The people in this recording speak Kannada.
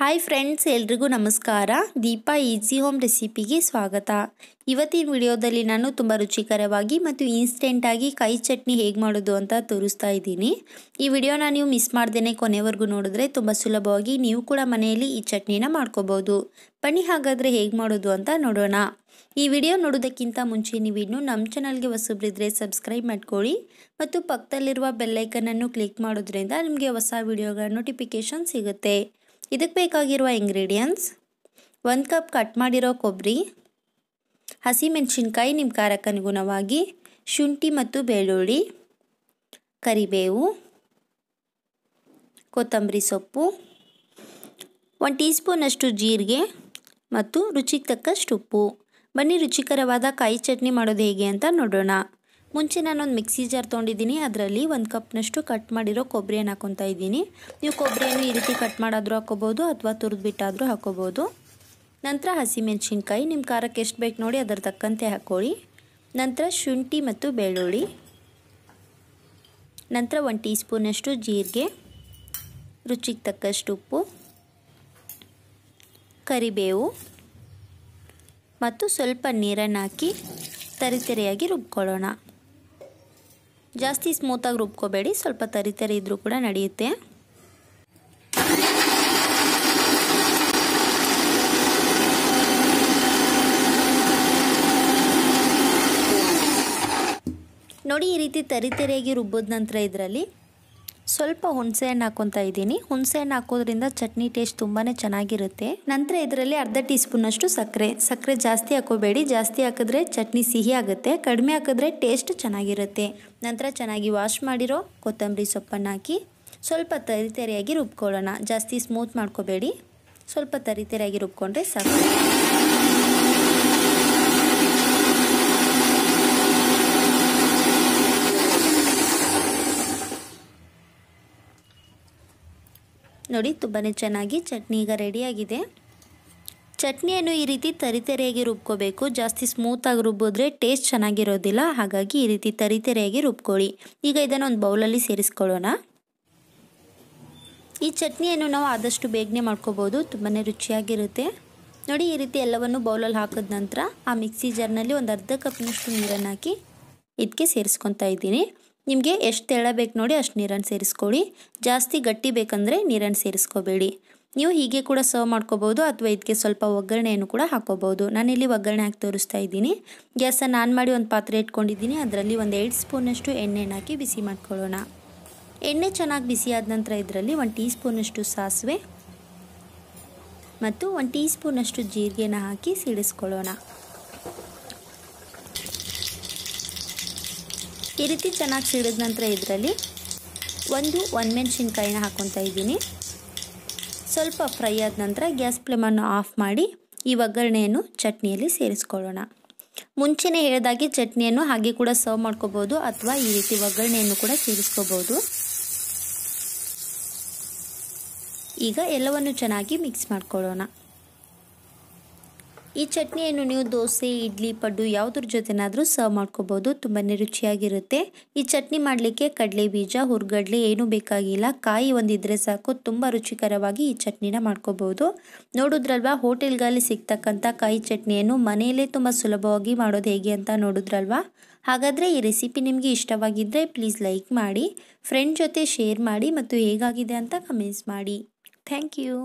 ಹಾಯ್ ಫ್ರೆಂಡ್ಸ್ ಎಲ್ರಿಗೂ ನಮಸ್ಕಾರ ದೀಪಾ ಈಸಿ ಹೋಮ್ ರೆಸಿಪಿಗೆ ಸ್ವಾಗತ ಇವತ್ತಿನ ವಿಡಿಯೋದಲ್ಲಿ ನಾನು ತುಂಬ ರುಚಿಕರವಾಗಿ ಮತ್ತು ಇನ್ಸ್ಟೆಂಟಾಗಿ ಕೈ ಚಟ್ನಿ ಹೇಗೆ ಮಾಡೋದು ಅಂತ ತೋರಿಸ್ತಾ ಇದ್ದೀನಿ ಈ ವಿಡಿಯೋನ ನೀವು ಮಿಸ್ ಮಾಡ್ದೇ ಕೊನೆವರೆಗೂ ನೋಡಿದ್ರೆ ತುಂಬ ಸುಲಭವಾಗಿ ನೀವು ಕೂಡ ಮನೆಯಲ್ಲಿ ಈ ಚಟ್ನಿನ ಮಾಡ್ಕೋಬೋದು ಬನ್ನಿ ಹಾಗಾದರೆ ಹೇಗೆ ಮಾಡೋದು ಅಂತ ನೋಡೋಣ ಈ ವಿಡಿಯೋ ನೋಡೋದಕ್ಕಿಂತ ಮುಂಚೆ ನೀವು ಇನ್ನೂ ನಮ್ಮ ಚಾನಲ್ಗೆ ಹೊಸಬ್ರಿದ್ರೆ ಸಬ್ಸ್ಕ್ರೈಬ್ ಮಾಡ್ಕೊಳ್ಳಿ ಮತ್ತು ಪಕ್ಕದಲ್ಲಿರುವ ಬೆಲ್ಲೈಕನನ್ನು ಕ್ಲಿಕ್ ಮಾಡೋದ್ರಿಂದ ನಿಮಗೆ ಹೊಸ ವಿಡಿಯೋಗಳ ನೋಟಿಫಿಕೇಷನ್ ಸಿಗುತ್ತೆ ಇದಕ್ಕೆ ಬೇಕಾಗಿರುವ ಇಂಗ್ರೀಡಿಯಂಟ್ಸ್ ಒಂದು ಕಪ್ ಕಟ್ ಮಾಡಿರೋ ಕೊಬ್ಬರಿ ಹಸಿಮೆಣಸಿನ್ಕಾಯಿ ನಿಮ್ಮ ಕಾರಕ್ಕನುಗುಣವಾಗಿ ಶುಂಠಿ ಮತ್ತು ಬೆಳ್ಳುಳ್ಳಿ ಕರಿಬೇವು ಕೊತ್ತಂಬರಿ ಸೊಪ್ಪು ಒಂದು ಟೀ ಸ್ಪೂನಷ್ಟು ಜೀರಿಗೆ ಮತ್ತು ರುಚಿಗೆ ತಕ್ಕಷ್ಟು ಉಪ್ಪು ಬನ್ನಿ ರುಚಿಕರವಾದ ಕಾಯಿ ಚಟ್ನಿ ಮಾಡೋದು ಹೇಗೆ ಅಂತ ನೋಡೋಣ ಮುಂಚೆ ನಾನೊಂದು ಮಿಕ್ಸಿ ಜಾರ್ ತೊಗೊಂಡಿದ್ದೀನಿ ಅದರಲ್ಲಿ ಒಂದು ಕಪ್ನಷ್ಟು ಕಟ್ ಮಾಡಿರೋ ಕೊಬ್ಬರಿಯನ್ನು ಹಾಕೊತಾ ಇದ್ದೀನಿ ನೀವು ಕೊಬ್ಬರಿಯನ್ನು ಈ ರೀತಿ ಕಟ್ ಮಾಡಾದರೂ ಹಾಕೋಬೋದು ಅಥವಾ ತುರಿದ್ಬಿಟ್ಟಾದರೂ ಹಾಕೋಬೋದು ನಂತರ ಹಸಿಮೆಣ್ಸಿನ್ಕಾಯಿ ನಿಮ್ಮ ಖಾರಕ್ಕೆ ಎಷ್ಟು ಬೇಕು ನೋಡಿ ಅದರ ತಕ್ಕಂತೆ ಹಾಕ್ಕೊಳ್ಳಿ ನಂತರ ಶುಂಠಿ ಮತ್ತು ಬೆಳ್ಳುಳ್ಳಿ ನಂತರ ಒಂದು ಟೀ ಸ್ಪೂನಷ್ಟು ಜೀರಿಗೆ ರುಚಿಗೆ ತಕ್ಕಷ್ಟು ಉಪ್ಪು ಕರಿಬೇವು ಮತ್ತು ಸ್ವಲ್ಪ ನೀರನ್ನು ಹಾಕಿ ತರಿತರಿಯಾಗಿ ರುಬ್ಕೊಳ್ಳೋಣ ಜಾಸ್ತಿ ಸ್ಮೂತಾಗಿ ರುಬ್ಕೋಬೇಡಿ ಸ್ವಲ್ಪ ತರಿ ತರಿ ಇದ್ರೂ ಕೂಡ ನಡೆಯುತ್ತೆ ನೋಡಿ ಈ ರೀತಿ ತರಿತೆರೆಯಾಗಿ ರುಬ್ಬೋದ ನಂತರ ಇದರಲ್ಲಿ ಸ್ವಲ್ಪ ಹುಣಸೆಹಣ್ಣು ಹಾಕೊತಾ ಇದ್ದೀನಿ ಹುಣಸೆಹಣ್ಣು ಹಾಕೋದ್ರಿಂದ ಚಟ್ನಿ ಟೇಸ್ಟ್ ತುಂಬಾ ಚೆನ್ನಾಗಿರುತ್ತೆ ನಂತರ ಇದರಲ್ಲಿ ಅರ್ಧ ಟೀ ಸ್ಪೂನಷ್ಟು ಸಕ್ಕರೆ ಸಕ್ಕರೆ ಜಾಸ್ತಿ ಹಾಕೋಬೇಡಿ ಜಾಸ್ತಿ ಹಾಕಿದ್ರೆ ಚಟ್ನಿ ಸಿಹಿ ಆಗುತ್ತೆ ಕಡಿಮೆ ಹಾಕಿದ್ರೆ ಟೇಸ್ಟ್ ಚೆನ್ನಾಗಿರುತ್ತೆ ನಂತರ ಚೆನ್ನಾಗಿ ವಾಶ್ ಮಾಡಿರೋ ಕೊತ್ತಂಬರಿ ಸೊಪ್ಪನ್ನು ಹಾಕಿ ಸ್ವಲ್ಪ ತರಿತರಿಯಾಗಿ ರುಬ್ಕೊಳ್ಳೋಣ ಜಾಸ್ತಿ ಸ್ಮೂತ್ ಮಾಡ್ಕೋಬೇಡಿ ಸ್ವಲ್ಪ ತರಿತರಿಯಾಗಿ ರುಬ್ಕೊಂಡ್ರೆ ಸಾಕು ನೋಡಿ ತುಂಬಾ ಚೆನ್ನಾಗಿ ಚಟ್ನಿ ಈಗ ರೆಡಿಯಾಗಿದೆ ಚಟ್ನಿಯನ್ನು ಈ ರೀತಿ ತರಿತೆರೆಯಾಗಿ ರುಬ್ಕೋಬೇಕು ಜಾಸ್ತಿ ಸ್ಮೂತಾಗಿ ರುಬ್ಬಿದ್ರೆ ಟೇಸ್ಟ್ ಚೆನ್ನಾಗಿರೋದಿಲ್ಲ ಹಾಗಾಗಿ ಈ ರೀತಿ ತರಿತೆರೆಯಾಗಿ ರುಬ್ಕೊಳ್ಳಿ ಈಗ ಇದನ್ನು ಒಂದು ಬೌಲಲ್ಲಿ ಸೇರಿಸ್ಕೊಳ್ಳೋಣ ಈ ಚಟ್ನಿಯನ್ನು ನಾವು ಆದಷ್ಟು ಬೇಗನೆ ಮಾಡ್ಕೋಬೋದು ತುಂಬಾ ರುಚಿಯಾಗಿರುತ್ತೆ ನೋಡಿ ಈ ರೀತಿ ಎಲ್ಲವನ್ನು ಬೌಲಲ್ಲಿ ಹಾಕಿದ ನಂತರ ಆ ಮಿಕ್ಸಿ ಜಾರ್ನಲ್ಲಿ ಒಂದು ಅರ್ಧ ಕಪ್ನಷ್ಟು ನೀರನ್ನು ಹಾಕಿ ಇದಕ್ಕೆ ಸೇರಿಸ್ಕೊತಾ ಇದ್ದೀನಿ ನಿಮಗೆ ಎಷ್ಟು ತೆಳ್ಳಬೇಕು ನೋಡಿ ಅಷ್ಟು ನೀರನ್ನು ಸೇರಿಸ್ಕೊಳ್ಳಿ ಜಾಸ್ತಿ ಗಟ್ಟಿ ಬೇಕಂದರೆ ನೀರನ್ನು ಸೇರಿಸ್ಕೋಬೇಡಿ ನೀವು ಹೀಗೆ ಕೂಡ ಸರ್ವ್ ಮಾಡ್ಕೋಬೋದು ಅಥವಾ ಇದಕ್ಕೆ ಸ್ವಲ್ಪ ಒಗ್ಗರಣೆಯನ್ನು ಕೂಡ ಹಾಕೋಬೋದು ನಾನಿಲ್ಲಿ ಒಗ್ಗರಣೆ ಹಾಕಿ ತೋರಿಸ್ತಾ ಇದ್ದೀನಿ ಗ್ಯಾಸನ್ನು ಆನ್ ಮಾಡಿ ಒಂದು ಪಾತ್ರೆ ಇಟ್ಕೊಂಡಿದ್ದೀನಿ ಅದರಲ್ಲಿ ಒಂದು ಎರಡು ಸ್ಪೂನಷ್ಟು ಎಣ್ಣೆನ ಹಾಕಿ ಬಿಸಿ ಮಾಡ್ಕೊಳ್ಳೋಣ ಎಣ್ಣೆ ಚೆನ್ನಾಗಿ ಬಿಸಿ ಆದ ನಂತರ ಇದರಲ್ಲಿ ಒಂದು ಟೀ ಸ್ಪೂನಷ್ಟು ಸಾಸಿವೆ ಮತ್ತು ಒಂದು ಟೀ ಸ್ಪೂನಷ್ಟು ಜೀರಿಗೆನ ಹಾಕಿ ಸಿಡಿಸ್ಕೊಳ್ಳೋಣ ಈ ರೀತಿ ಚೆನ್ನಾಗಿ ಸಿಡಿದ ನಂತರ ಇದರಲ್ಲಿ ಒಂದು ಮೆಣಸಿನ್ಕಾಯಿನ ಹಾಕೊತಾ ಇದ್ದೀನಿ ಸ್ವಲ್ಪ ಫ್ರೈ ಆದ ನಂತರ ಗ್ಯಾಸ್ ಫ್ಲೇಮನ್ನು ಆಫ್ ಮಾಡಿ ಈ ಒಗ್ಗರಣೆಯನ್ನು ಚಟ್ನಿಯಲ್ಲಿ ಸೇರಿಸ್ಕೊಳ್ಳೋಣ ಮುಂಚೆನೇ ಹೇಳಿದಾಗೆ ಚಟ್ನಿಯನ್ನು ಹಾಗೆ ಕೂಡ ಸರ್ವ್ ಮಾಡ್ಕೋಬೋದು ಅಥವಾ ಈ ರೀತಿ ಒಗ್ಗರಣೆಯನ್ನು ಕೂಡ ಸೇರಿಸ್ಕೋಬೋದು ಈಗ ಎಲ್ಲವನ್ನು ಚೆನ್ನಾಗಿ ಮಿಕ್ಸ್ ಮಾಡ್ಕೊಳ್ಳೋಣ ಈ ಚಟ್ನಿಯನ್ನು ನೀವು ದೋಸೆ ಇಡ್ಲಿ ಪಡ್ಡು ಯಾವುದ್ರ ಜೊತೆನಾದರೂ ಸರ್ವ್ ಮಾಡ್ಕೋಬೋದು ತುಂಬಾ ರುಚಿಯಾಗಿರುತ್ತೆ ಈ ಚಟ್ನಿ ಮಾಡಲಿಕ್ಕೆ ಕಡಲೆ ಬೀಜ ಹುರ್ಗಡ್ಲೆ ಏನೂ ಬೇಕಾಗಿಲ್ಲ ಕಾಯಿ ಒಂದಿದ್ರೆ ಸಾಕು ತುಂಬ ರುಚಿಕರವಾಗಿ ಈ ಚಟ್ನಿನ ಮಾಡ್ಕೋಬೋದು ನೋಡಿದ್ರಲ್ವಾ ಹೋಟೆಲ್ಗಳಲ್ಲಿ ಸಿಗ್ತಕ್ಕಂಥ ಕಾಯಿ ಚಟ್ನಿಯನ್ನು ಮನೆಯಲ್ಲೇ ತುಂಬ ಸುಲಭವಾಗಿ ಮಾಡೋದು ಹೇಗೆ ಅಂತ ನೋಡಿದ್ರಲ್ವಾ ಹಾಗಾದರೆ ಈ ರೆಸಿಪಿ ನಿಮಗೆ ಇಷ್ಟವಾಗಿದ್ದರೆ ಪ್ಲೀಸ್ ಲೈಕ್ ಮಾಡಿ ಫ್ರೆಂಡ್ ಜೊತೆ ಶೇರ್ ಮಾಡಿ ಮತ್ತು ಹೇಗಾಗಿದೆ ಅಂತ ಕಮೆಂಟ್ಸ್ ಮಾಡಿ ಥ್ಯಾಂಕ್ ಯು